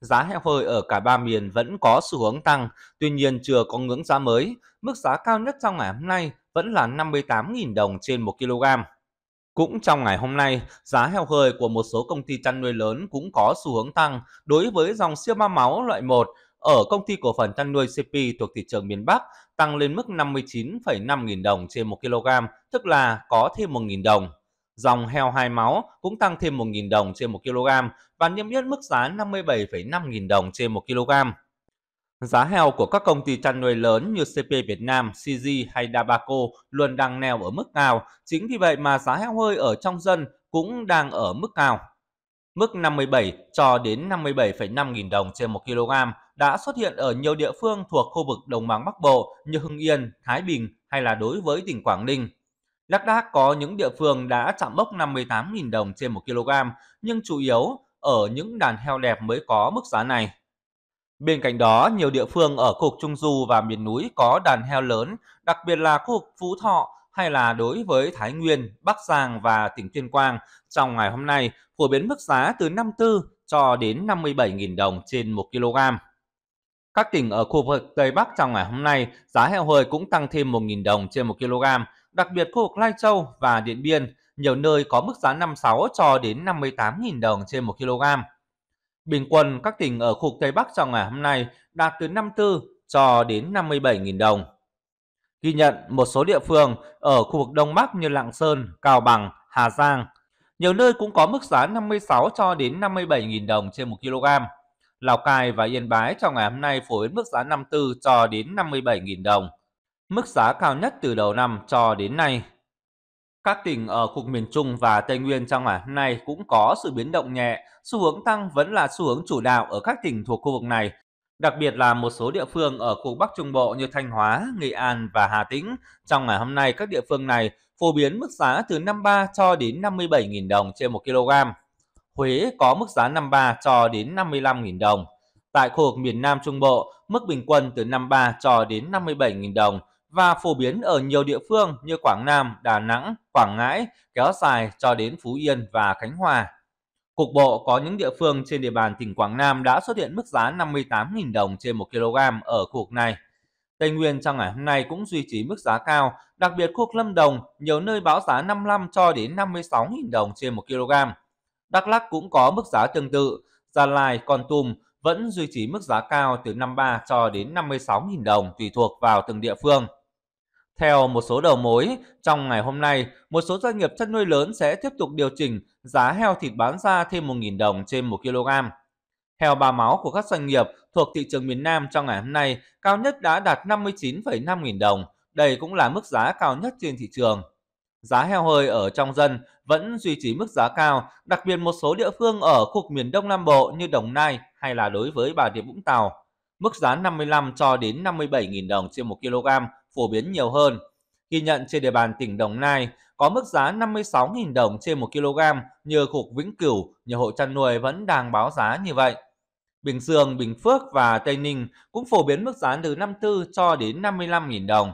giá heo hơi ở cả ba miền vẫn có xu hướng tăng, tuy nhiên chưa có ngưỡng giá mới. Mức giá cao nhất trong ngày hôm nay vẫn là 58.000 đồng trên 1 kg. Cũng trong ngày hôm nay, giá heo hơi của một số công ty chăn nuôi lớn cũng có xu hướng tăng. Đối với dòng siêu ma máu loại 1 ở công ty cổ phần chăn nuôi CP thuộc thị trường miền Bắc tăng lên mức 59,5 nghìn đồng trên 1 kg, tức là có thêm 1 nghìn đồng. Dòng heo hai máu cũng tăng thêm 1.000 đồng trên 1 kg và niêm yết mức giá 57,5 nghìn đồng trên 1 kg. Giá heo của các công ty chăn nuôi lớn như CP Việt Nam, CG hay Dabaco luôn đang neo ở mức cao, chính vì vậy mà giá heo hơi ở trong dân cũng đang ở mức cao. Mức 57 cho đến 57,5 nghìn đồng trên 1 kg đã xuất hiện ở nhiều địa phương thuộc khu vực Đồng bằng Bắc Bộ như Hưng Yên, Thái Bình hay là đối với tỉnh Quảng Ninh. Lác đác có những địa phương đã chạm mốc 58.000 đồng trên 1 kg, nhưng chủ yếu ở những đàn heo đẹp mới có mức giá này. Bên cạnh đó, nhiều địa phương ở khu vực Trung Du và miền núi có đàn heo lớn, đặc biệt là khu vực Phú Thọ hay là đối với Thái Nguyên, Bắc Giang và tỉnh Tuyên Quang trong ngày hôm nay phổ biến mức giá từ 54 cho đến 57.000 đồng trên 1 kg. Các tỉnh ở khu vực Tây Bắc trong ngày hôm nay, giá heo hơi cũng tăng thêm 1.000 đồng trên 1 kg, Đặc biệt khu vực Lai Châu và Điện Biên, nhiều nơi có mức giá 56 cho đến 58.000 đồng trên 1 kg. Bình quân các tỉnh ở khu vực Tây Bắc trong ngày hôm nay đạt từ 54 cho đến 57.000 đồng. Ghi nhận một số địa phương ở khu vực Đông Bắc như Lạng Sơn, Cao Bằng, Hà Giang, nhiều nơi cũng có mức giá 56 cho đến 57.000 đồng trên 1 kg. Lào Cai và Yên Bái trong ngày hôm nay phổ biến mức giá 54 cho đến 57.000 đồng mức giá cao nhất từ đầu năm cho đến nay. Các tỉnh ở khu miền Trung và Tây Nguyên trong ngày hôm nay cũng có sự biến động nhẹ, xu hướng tăng vẫn là xu hướng chủ đạo ở các tỉnh thuộc khu vực này, đặc biệt là một số địa phương ở khu Bắc Trung Bộ như Thanh Hóa, Nghệ An và Hà Tĩnh. Trong ngày hôm nay, các địa phương này phổ biến mức giá từ 53 cho đến 57.000 đồng trên 1 kg. Huế có mức giá 53 cho đến 55.000 đồng. Tại khu vực miền Nam Trung Bộ, mức bình quân từ 53 cho đến 57.000 đồng, và phổ biến ở nhiều địa phương như Quảng Nam, Đà Nẵng, Quảng Ngãi, kéo dài cho đến Phú Yên và Khánh Hòa. Cục bộ có những địa phương trên địa bàn tỉnh Quảng Nam đã xuất hiện mức giá 58.000 đồng trên 1 kg ở khu vực này. Tây Nguyên trong ngày hôm nay cũng duy trì mức giá cao, đặc biệt khu vực Lâm Đồng, nhiều nơi báo giá 55 cho đến 56.000 đồng trên 1 kg. Đắk Lắk cũng có mức giá tương tự, Gia Lai, Con Tum vẫn duy trì mức giá cao từ 53 cho đến 56.000 đồng tùy thuộc vào từng địa phương. Theo một số đầu mối, trong ngày hôm nay, một số doanh nghiệp chăn nuôi lớn sẽ tiếp tục điều chỉnh giá heo thịt bán ra thêm 1.000 đồng trên 1 kg. Heo ba máu của các doanh nghiệp thuộc thị trường miền Nam trong ngày hôm nay cao nhất đã đạt 59,5 nghìn đồng. Đây cũng là mức giá cao nhất trên thị trường. Giá heo hơi ở trong dân vẫn duy trì mức giá cao, đặc biệt một số địa phương ở khu miền Đông Nam Bộ như Đồng Nai hay là đối với Bà Rịa Vũng Tàu. Mức giá 55 cho đến 57 nghìn đồng trên 1 kg phổ biến nhiều hơn. Ghi nhận trên địa bàn tỉnh Đồng Nai có mức giá 56.000 đồng trên 1 kg nhờ cục Vĩnh Cửu, nhiều hộ chăn nuôi vẫn đang báo giá như vậy. Bình Dương, Bình Phước và Tây Ninh cũng phổ biến mức giá từ 54 cho đến 55.000 đồng.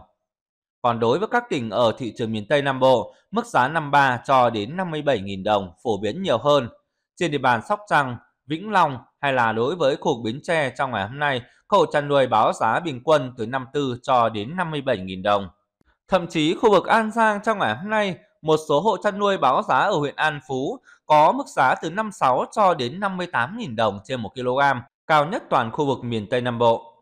Còn đối với các tỉnh ở thị trường miền Tây Nam Bộ, mức giá 53 cho đến 57.000 đồng phổ biến nhiều hơn. Trên địa bàn Sóc Trăng, Vĩnh Long hay là đối với khu Bến Tre trong ngày hôm nay, các hộ chăn nuôi báo giá bình quân từ 54 cho đến 57.000 đồng. Thậm chí khu vực An Giang trong ngày hôm nay, một số hộ chăn nuôi báo giá ở huyện An Phú có mức giá từ 56 cho đến 58.000 đồng trên 1 kg, cao nhất toàn khu vực miền Tây Nam Bộ.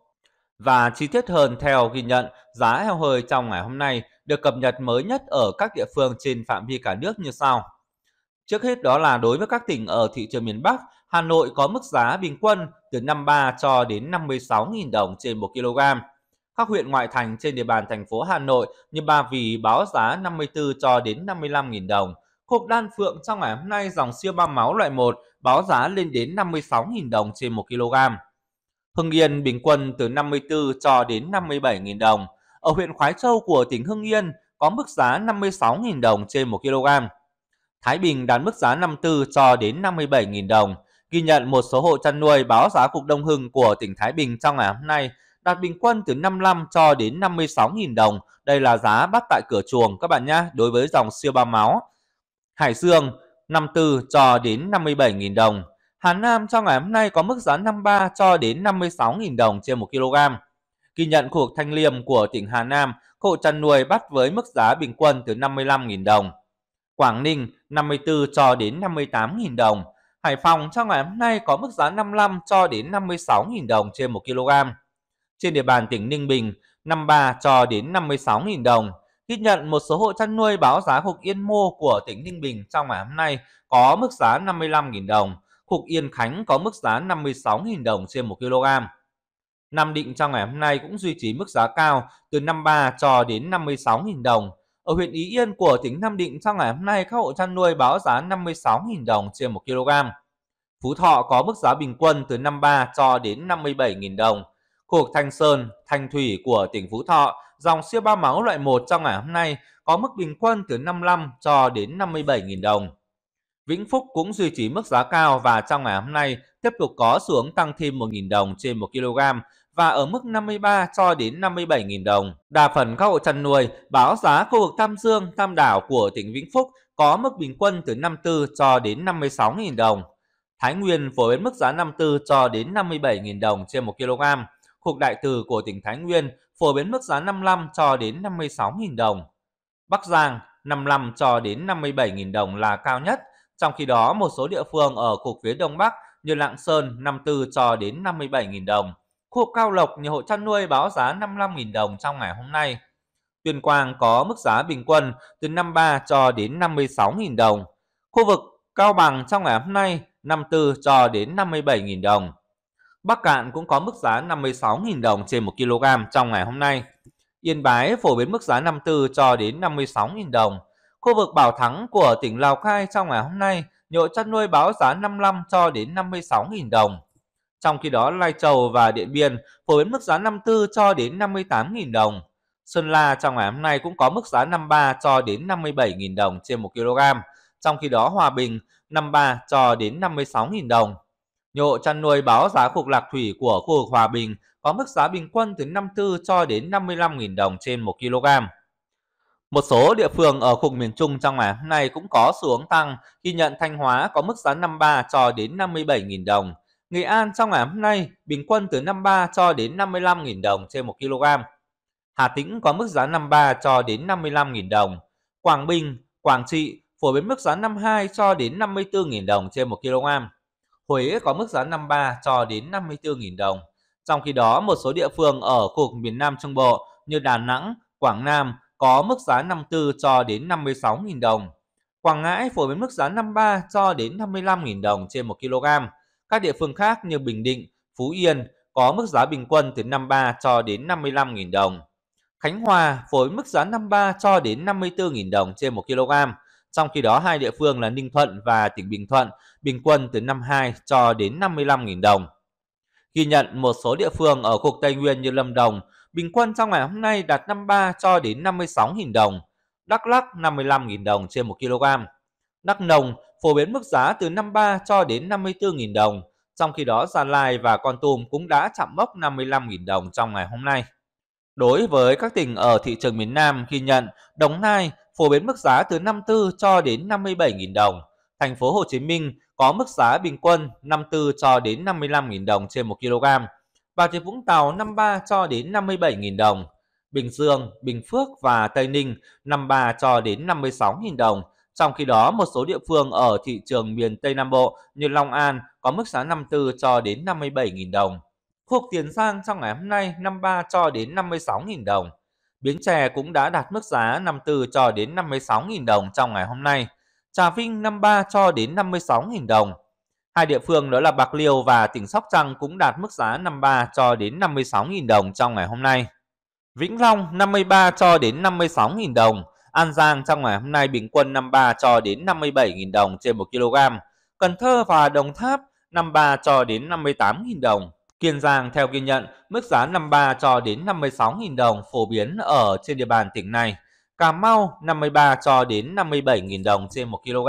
Và chi tiết hơn theo ghi nhận, giá heo hơi trong ngày hôm nay được cập nhật mới nhất ở các địa phương trên phạm vi cả nước như sau. Trước hết đó là đối với các tỉnh ở thị trường miền Bắc, Hà Nội có mức giá bình quân từ 53 cho đến 56.000 đồng trên 1 kg. Các huyện ngoại thành trên địa bàn thành phố Hà Nội như Ba Vì báo giá 54 cho đến 55.000 đồng. Khúc đan phượng trong ngày hôm nay dòng siêu ba máu loại 1 báo giá lên đến 56.000 đồng trên 1 kg. Hưng Yên bình quân từ 54 cho đến 57.000 đồng. Ở huyện Khói Châu của tỉnh Hưng Yên có mức giá 56.000 đồng trên 1 kg. Thái Bình đạt mức giá 54 cho đến 57.000 đồng. Ghi nhận một số hộ chăn nuôi báo giá cục Đông Hưng của tỉnh Thái Bình trong ngày hôm nay đạt bình quân từ 55 cho đến 56.000 đồng. Đây là giá bắt tại cửa chuồng các bạn nhé, đối với dòng siêu ba máu. Hải Dương 54 cho đến 57.000 đồng. Hà Nam trong ngày hôm nay có mức giá 53 cho đến 56.000 đồng trên 1 kg. Ghi nhận cuộc Thanh Liêm của tỉnh Hà Nam, hộ chăn nuôi bắt với mức giá bình quân từ 55.000 đồng. Quảng Ninh 54 cho đến 58.000 đồng. Hải Phòng trong ngày hôm nay có mức giá 55 cho đến 56.000 đồng trên 1 kg. Trên địa bàn tỉnh Ninh Bình 53 cho đến 56.000 đồng. Ghi nhận một số hộ chăn nuôi báo giá hộp yên mô của tỉnh Ninh Bình trong ngày hôm nay có mức giá 55.000 đồng. Cục Yên Khánh có mức giá 56.000 đồng trên 1 kg. Nam Định trong ngày hôm nay cũng duy trì mức giá cao từ 53 cho đến 56.000 đồng. Ở huyện Ý Yên của tỉnh Nam Định trong ngày hôm nay các hộ chăn nuôi báo giá 56.000 đồng trên 1 kg. Phú Thọ có mức giá bình quân từ 53 cho đến 57.000 đồng. Khu vực Thanh Sơn, Thanh Thủy của tỉnh Phú Thọ, dòng siêu ba máu loại 1 trong ngày hôm nay có mức bình quân từ 55 cho đến 57.000 đồng. Vĩnh Phúc cũng duy trì mức giá cao và trong ngày hôm nay tiếp tục có xuống tăng thêm 1.000 đồng trên 1 kg và ở mức 53 cho đến 57.000 đồng. Đa phần các hộ chăn nuôi báo giá khu vực Tam Dương, Tam Đảo của tỉnh Vĩnh Phúc có mức bình quân từ 54 cho đến 56.000 đồng. Thái Nguyên phổ biến mức giá 54 cho đến 57.000 đồng trên 1 kg. Cục Đại Từ của tỉnh Thái Nguyên phổ biến mức giá 55 cho đến 56.000 đồng. Bắc Giang 55 cho đến 57.000 đồng là cao nhất, trong khi đó một số địa phương ở cục phía Đông Bắc như Lạng Sơn 54 cho đến 57.000 đồng. Khu Cao Lộc nhiều hộ chăn nuôi báo giá 55.000 đồng trong ngày hôm nay. Tuyên Quang có mức giá bình quân từ 53 cho đến 56.000 đồng. Khu vực Cao Bằng trong ngày hôm nay 54 cho đến 57.000 đồng. Bắc Cạn cũng có mức giá 56.000 đồng trên 1 kg trong ngày hôm nay. Yên Bái phổ biến mức giá 54 cho đến 56.000 đồng. Khu vực Bảo Thắng của tỉnh Lào Cai trong ngày hôm nay nhựa chăn nuôi báo giá 55 cho đến 56.000 đồng. Trong khi đó, Lai Châu và Điện Biên phổ biến mức giá 54 cho đến 58.000 đồng. Sơn La trong ngày hôm nay cũng có mức giá 53 cho đến 57.000 đồng trên 1 kg. Trong khi đó, Hòa Bình 53 cho đến 56.000 đồng. Nhộ chăn nuôi báo giá cục lạc thủy của khu vực Hòa Bình có mức giá bình quân từ 54 cho đến 55.000 đồng trên 1 kg. Một số địa phương ở khu miền Trung trong ngày hôm nay cũng có xu hướng tăng, ghi nhận Thanh Hóa có mức giá 53 cho đến 57.000 đồng. Nghệ An trong ngày hôm nay bình quân từ 53 cho đến 55.000 đồng trên 1 kg. Hà Tĩnh có mức giá 53 cho đến 55.000 đồng. Quảng Bình, Quảng Trị phổ biến mức giá 52 cho đến 54.000 đồng trên 1 kg. Huế có mức giá 53 cho đến 54.000 đồng. Trong khi đó, một số địa phương ở khu vực miền Nam Trung Bộ như Đà Nẵng, Quảng Nam có mức giá 54 cho đến 56.000 đồng. Quảng Ngãi phổ biến mức giá 53 cho đến 55.000 đồng trên 1 kg. Các địa phương khác như Bình Định, Phú Yên có mức giá bình quân từ 53 cho đến 55.000 đồng. Khánh Hòa phối mức giá 53 cho đến 54.000 đồng trên 1 kg. Trong khi đó hai địa phương là Ninh Thuận và tỉnh Bình Thuận bình quân từ 52 cho đến 55.000 đồng. Ghi nhận một số địa phương ở khu Tây Nguyên như Lâm Đồng Bình quân trong ngày hôm nay đạt 53 cho đến 56.000 đồng, Đắk lắc 55.000 đồng trên 1 kg. Đắk Nông phổ biến mức giá từ 53 cho đến 54.000 đồng, trong khi đó Gia Lai và Con Tum cũng đã chạm mốc 55.000 đồng trong ngày hôm nay. Đối với các tỉnh ở thị trường miền Nam ghi nhận Đồng Nai phổ biến mức giá từ 54 cho đến 57.000 đồng, thành phố Hồ Chí Minh có mức giá bình quân 54 cho đến 55.000 đồng trên 1 kg. Bà Rịa Vũng Tàu 53 cho đến 57.000 đồng. Bình Dương, Bình Phước và Tây Ninh 53 cho đến 56.000 đồng. Trong khi đó, một số địa phương ở thị trường miền Tây Nam Bộ như Long An có mức giá 54 cho đến 57.000 đồng. Khu vực Tiền Giang trong ngày hôm nay 53 cho đến 56.000 đồng. Biến chè cũng đã đạt mức giá 54 cho đến 56.000 đồng trong ngày hôm nay. Trà Vinh 53 cho đến 56.000 đồng. Hai địa phương đó là Bạc Liêu và tỉnh Sóc Trăng cũng đạt mức giá 53 cho đến 56.000 đồng trong ngày hôm nay. Vĩnh Long 53 cho đến 56.000 đồng. An Giang trong ngày hôm nay bình quân 53 cho đến 57.000 đồng trên 1 kg. Cần Thơ và Đồng Tháp 53 cho đến 58.000 đồng. Kiên Giang theo ghi nhận, mức giá 53 cho đến 56.000 đồng phổ biến ở trên địa bàn tỉnh này. Cà Mau 53 cho đến 57.000 đồng trên 1 kg.